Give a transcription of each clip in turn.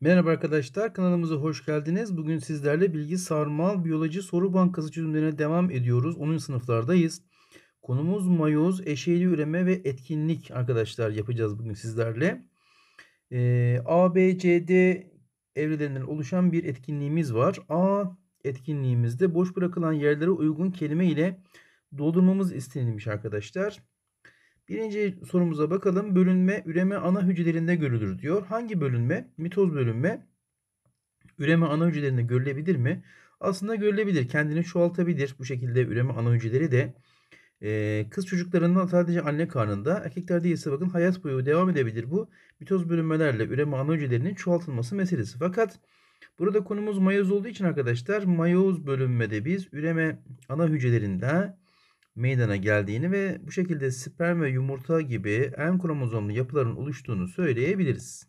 Merhaba arkadaşlar kanalımıza hoş geldiniz. Bugün sizlerle bilgi sarmal biyoloji soru bankası çözümlerine devam ediyoruz. 10. sınıflardayız. Konumuz mayoz, eşeğli üreme ve etkinlik arkadaşlar yapacağız bugün sizlerle. Ee, A, B, C, D evrelerinden oluşan bir etkinliğimiz var. A etkinliğimizde boş bırakılan yerlere uygun kelime ile doldurmamız istenilmiş arkadaşlar. Birinci sorumuza bakalım. Bölünme üreme ana hücrelerinde görülür diyor. Hangi bölünme? Mitoz bölünme. Üreme ana hücrelerinde görülebilir mi? Aslında görülebilir. Kendini çoğaltabilir. Bu şekilde üreme ana hücreleri de ee, kız çocuklarında sadece anne karnında, erkeklerde ise bakın hayat boyu devam edebilir bu. Mitoz bölünmelerle üreme ana hücrelerinin çoğaltılması meselesi. Fakat burada konumuz mayoz olduğu için arkadaşlar mayoz bölünmede biz üreme ana hücrelerinde meydana geldiğini ve bu şekilde sperm ve yumurta gibi en kromozomlu yapıların oluştuğunu söyleyebiliriz.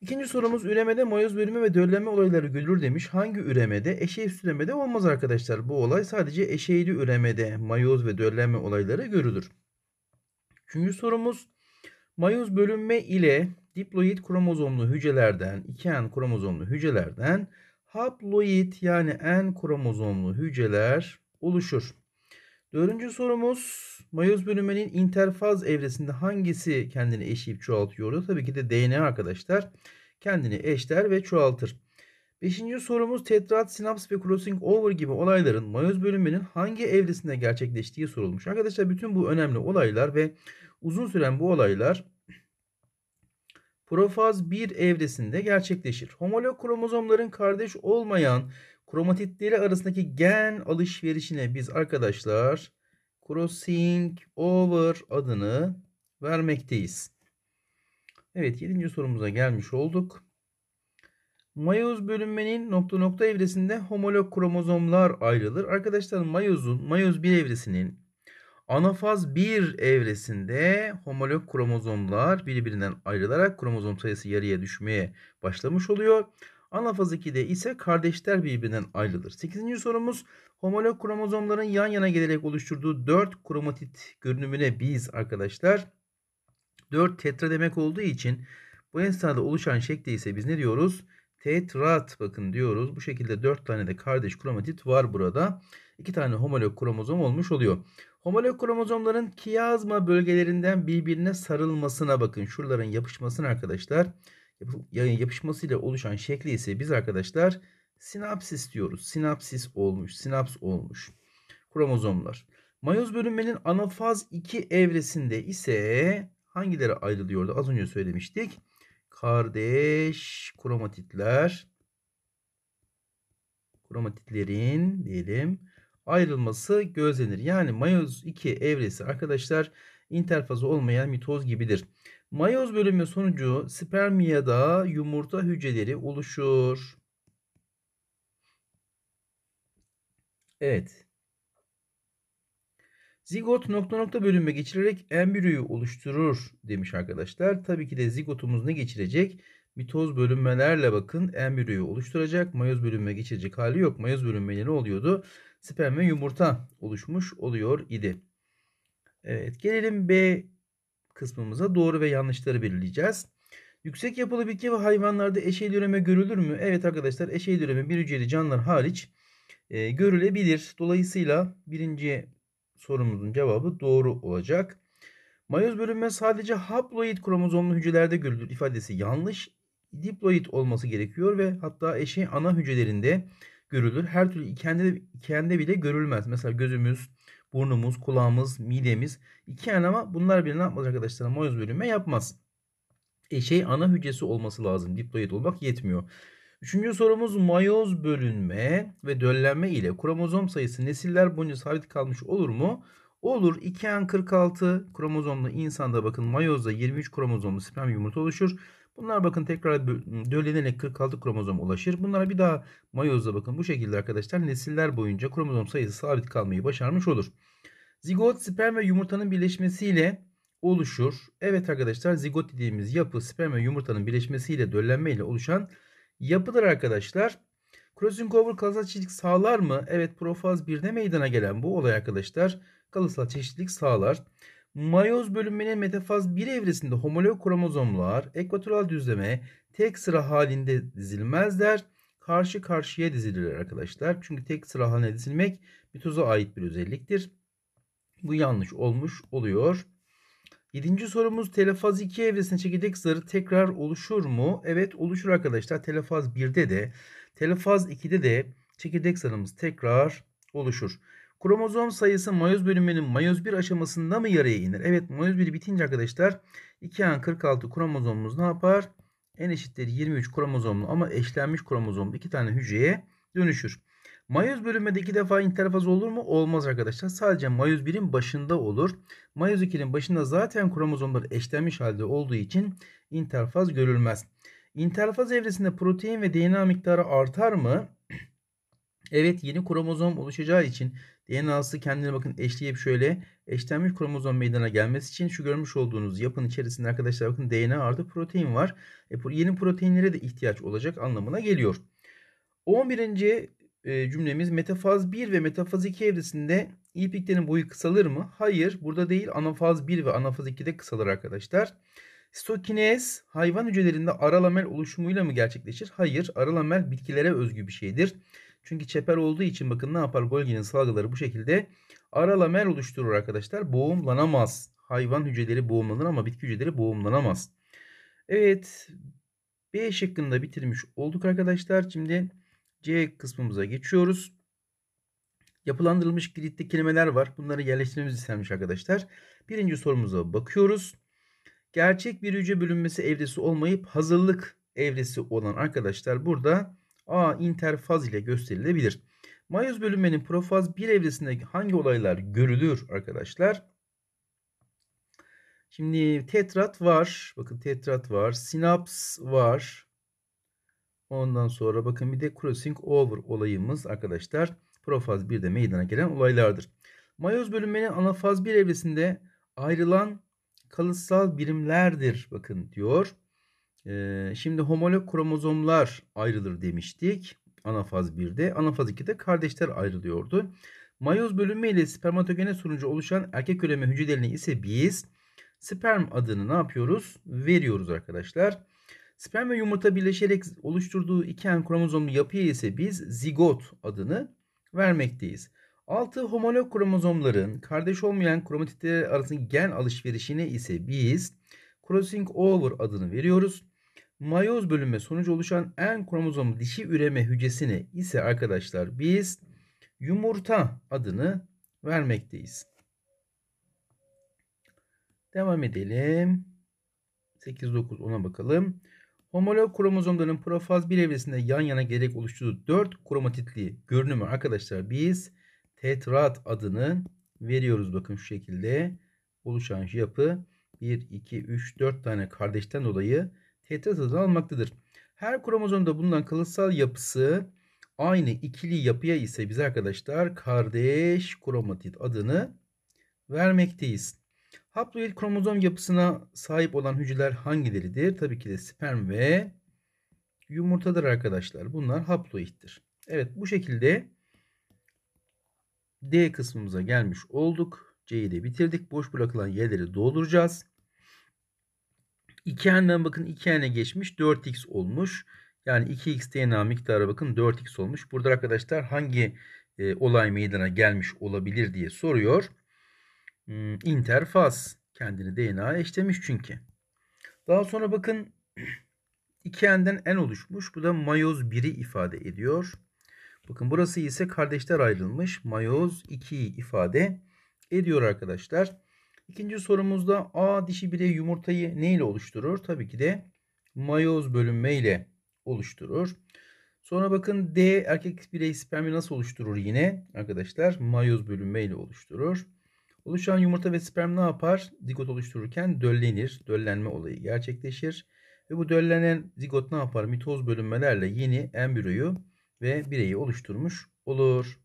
İkinci sorumuz üremede mayoz bölümü ve döllenme olayları görülür demiş. Hangi üremede? Eşeğsiz üremede olmaz arkadaşlar. Bu olay sadece eşeğli üremede mayoz ve döllenme olayları görülür. Üçüncü sorumuz mayoz bölünme ile diploid kromozomlu hücrelerden, 2N kromozomlu hücrelerden haploid yani N kromozomlu hücreler oluşur. Dördüncü sorumuz mayoz bölünmenin interfaz evresinde hangisi kendini eşleyip çoğaltıyordu? Tabii ki de DNA arkadaşlar kendini eşler ve çoğaltır. Beşinci sorumuz tetrat, sinaps ve crossing over gibi olayların mayoz bölünmenin hangi evresinde gerçekleştiği sorulmuş. Arkadaşlar bütün bu önemli olaylar ve uzun süren bu olaylar profaz 1 evresinde gerçekleşir. Homolog kromozomların kardeş olmayan Kromatitleri arasındaki gen alışverişine biz arkadaşlar crossing over adını vermekteyiz. Evet 7. sorumuza gelmiş olduk. Mayoz bölünmenin nokta nokta evresinde homolog kromozomlar ayrılır. Arkadaşlar mayozun mayoz 1 evresinin anafaz 1 evresinde homolog kromozomlar birbirinden ayrılarak kromozom sayısı yarıya düşmeye başlamış oluyor. Anafaz 2'de ise kardeşler birbirinden ayrılır. 8. sorumuz homolog kromozomların yan yana gelerek oluşturduğu 4 kromatit görünümüne biz arkadaşlar 4 tetra demek olduğu için bu esnada oluşan şekli ise biz ne diyoruz? Tetrat bakın diyoruz. Bu şekilde 4 tane de kardeş kromatit var burada. 2 tane homolog kromozom olmuş oluyor. Homolog kromozomların kiyazma bölgelerinden birbirine sarılmasına bakın. Şuraların yapışmasına arkadaşlar. Arkadaşlar yağın yapışmasıyla oluşan şekli ise biz arkadaşlar sinapsis diyoruz. Sinapsis olmuş, sinaps olmuş. Kromozomlar. Mayoz bölünmenin anafaz 2 evresinde ise hangileri ayrılıyordu? Az önce söylemiştik. Kardeş kromatitler kromatitlerin diyelim ayrılması gözlenir. Yani mayoz 2 evresi arkadaşlar interfazı olmayan mitoz gibidir. Mayoz bölümü sonucu sperm ya da yumurta hücreleri oluşur. Evet. Zigot nokta nokta bölünme geçirerek embriyoyu oluşturur demiş arkadaşlar. Tabii ki de zigotumuz ne geçirecek? Mitoz bölünmelerle bakın embriyoyu oluşturacak. Mayoz bölünme geçirecek hali yok. Mayoz bölünmeleri oluyordu. Sperm ve yumurta oluşmuş oluyor idi. Evet gelelim B kısmımıza doğru ve yanlışları belirleyeceğiz. Yüksek yapılı bitki ve hayvanlarda eşey üreme görülür mü? Evet arkadaşlar eşey üreme bir hücreli canlılar hariç e, görülebilir. Dolayısıyla birinci sorumuzun cevabı doğru olacak. Mayoz bölünme sadece haploid kromozomlu hücrelerde görülür ifadesi yanlış. Diploid olması gerekiyor ve hatta eşey ana hücrelerinde görülür. Her türlü kendi kendi bile görülmez. Mesela gözümüz, burnumuz, kulağımız, midemiz iki yani ama bunlar bile ne yapmaz arkadaşlar? Moyuz bölünme yapmaz. E şey ana hücresi olması lazım. Diploid olmak yetmiyor. Üçüncü sorumuz mayoz bölünme ve döllenme ile kromozom sayısı nesiller boyunca sabit kalmış olur mu? Olur. 2N46 kromozomlu insanda bakın mayozda 23 kromozomlu sperm yumurta oluşur. Bunlar bakın tekrar döllenerek 46 kromozom ulaşır. Bunlara bir daha mayozla bakın bu şekilde arkadaşlar nesiller boyunca kromozom sayısı sabit kalmayı başarmış olur. Zigot sperm ve yumurtanın birleşmesiyle oluşur. Evet arkadaşlar zigot dediğimiz yapı sperm ve yumurtanın birleşmesiyle döllenmeyle oluşan yapıdır arkadaşlar. Crossingover kalıtsal çeşitlik sağlar mı? Evet profaz 1'de meydana gelen bu olay arkadaşlar kalıtsal çeşitlilik sağlar. Mayoz bölünmenin metafaz 1 evresinde homolog kromozomlar ekvatoral düzleme tek sıra halinde dizilmezler. Karşı karşıya dizilirler arkadaşlar. Çünkü tek sıra haline dizilmek mitoza ait bir özelliktir. Bu yanlış olmuş oluyor. Yedinci sorumuz telefaz 2 evresinde çekirdek zarı tekrar oluşur mu? Evet oluşur arkadaşlar. Telefaz 1'de de telefaz 2'de de çekirdek zarımız tekrar oluşur. Kromozom sayısı mayoz bölümünün mayoz 1 aşamasında mı yarıya iner? Evet mayoz 1 bitince arkadaşlar 2N46 kromozomumuz ne yapar? N eşittir 23 kromozomlu ama eşlenmiş kromozomlu iki tane hücreye dönüşür. Mayoz bölünmede iki defa interfaz olur mu? Olmaz arkadaşlar. Sadece mayoz 1'in başında olur. Mayoz 2'nin başında zaten kromozomlar eşlenmiş halde olduğu için interfaz görülmez. İnterfaz evresinde protein ve DNA miktarı artar mı? Evet yeni kromozom oluşacağı için en azı kendine bakın eşleyip şöyle eşlenmiş kromozom meydana gelmesi için şu görmüş olduğunuz yapın içerisinde arkadaşlar bakın DNA artı protein var. E, yeni proteinlere de ihtiyaç olacak anlamına geliyor. 11. E, cümlemiz metafaz 1 ve metafaz 2 evresinde ipiklerin boyu kısalır mı? Hayır. Burada değil anafaz 1 ve anafaz 2'de kısalır arkadaşlar. Stokinez hayvan hücrelerinde aralamel oluşumuyla mı gerçekleşir? Hayır. aralamel bitkilere özgü bir şeydir. Çünkü çeper olduğu için bakın ne yapar Golgi'nin salgıları bu şekilde aralamer oluşturur arkadaşlar. Boğumlanamaz. Hayvan hücreleri boğumlanır ama bitki hücreleri boğumlanamaz. Evet B şıkkında bitirmiş olduk arkadaşlar. Şimdi C kısmımıza geçiyoruz. Yapılandırılmış gridde kelimeler var. Bunları yerleştirmemiz istenmiş arkadaşlar. Birinci sorumuza bakıyoruz. Gerçek bir hücre bölünmesi evresi olmayıp hazırlık evresi olan arkadaşlar burada A interfaz ile gösterilebilir. Mayoz bölünmenin profaz 1 evresinde hangi olaylar görülür arkadaşlar? Şimdi tetrat var. Bakın tetrat var. Sinaps var. Ondan sonra bakın bir de crossing over olayımız arkadaşlar. Profaz 1'de meydana gelen olaylardır. Mayoz bölünmenin anafaz 1 evresinde ayrılan kalıtsal birimlerdir bakın diyor şimdi homolog kromozomlar ayrılır demiştik. Anafaz 1'de. Anafaz 2'de kardeşler ayrılıyordu. Mayoz bölünme ile spermatogene sonucu oluşan erkek üreme hücrelerini ise biz sperm adını ne yapıyoruz? Veriyoruz arkadaşlar. Sperm ve yumurta birleşerek oluşturduğu iki kromozomlu yapıya ise biz zigot adını vermekteyiz. 6. Homolog kromozomların kardeş olmayan kromatitler arasındaki gen alışverişine ise biz crossing over adını veriyoruz. Mayoz bölünme sonucu oluşan en kromozomlu dişi üreme hücresini ise arkadaşlar biz yumurta adını vermekteyiz. Devam edelim. 8, 9, 10'a bakalım. Homolog kromozomların profaz bir evresinde yan yana gerek oluşturduğu 4 kromatitli görünümü arkadaşlar biz tetrat adını veriyoruz. Bakın şu şekilde oluşan yapı 1, 2, 3, 4 tane kardeşten dolayı heterosadır almaktadır. Her kromozomda bulunan kalıtsal yapısı aynı ikili yapıya ise biz arkadaşlar kardeş kromatit adını vermekteyiz. Haploid kromozom yapısına sahip olan hücreler hangileridir? Tabii ki de sperm ve yumurtadır arkadaşlar. Bunlar haploidtir. Evet bu şekilde D kısmımıza gelmiş olduk. C'yi de bitirdik. Boş bırakılan yerleri dolduracağız. 2n'den bakın 2n'e geçmiş 4x olmuş. Yani 2x DNA miktarı bakın 4x olmuş. Burada arkadaşlar hangi e, olay meydana gelmiş olabilir diye soruyor. Hmm, interfaz kendini DNA'ya eşlemiş çünkü. Daha sonra bakın 2n'den n oluşmuş. Bu da mayoz 1'i ifade ediyor. Bakın burası ise kardeşler ayrılmış. Mayoz 2'yi ifade ediyor arkadaşlar. İkinci sorumuzda A dişi birey yumurtayı ne ile oluşturur? Tabii ki de mayoz bölünme ile oluşturur. Sonra bakın D erkek birey spermi nasıl oluşturur yine arkadaşlar? Mayoz bölünme ile oluşturur. Oluşan yumurta ve sperm ne yapar? Zigot oluştururken döllenir. Döllenme olayı gerçekleşir. Ve bu döllenen zigot ne yapar? Mitoz bölünmelerle yeni embriyoyu ve bireyi oluşturmuş olur.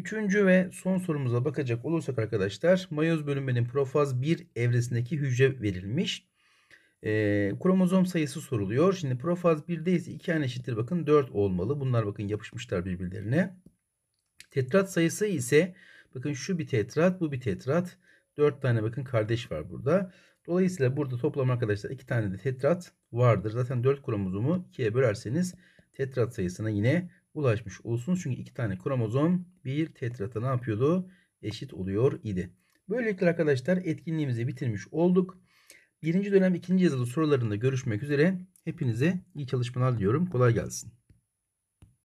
Üçüncü ve son sorumuza bakacak olursak arkadaşlar mayoz bölünmenin profaz 1 evresindeki hücre verilmiş. E, kromozom sayısı soruluyor. Şimdi profaz 1'de ise 2 tane eşittir bakın 4 olmalı. Bunlar bakın yapışmışlar birbirlerine. Tetrat sayısı ise bakın şu bir tetrat bu bir tetrat. 4 tane bakın kardeş var burada. Dolayısıyla burada toplam arkadaşlar 2 tane de tetrat vardır. Zaten 4 kromozomu 2'ye bölerseniz tetrat sayısına yine ulaşmış olsunuz. Çünkü iki tane kromozom bir tetrata ne yapıyordu? Eşit oluyor idi. Böylelikle arkadaşlar etkinliğimizi bitirmiş olduk. Birinci dönem ikinci yazılı sorularında görüşmek üzere. Hepinize iyi çalışmalar diliyorum. Kolay gelsin.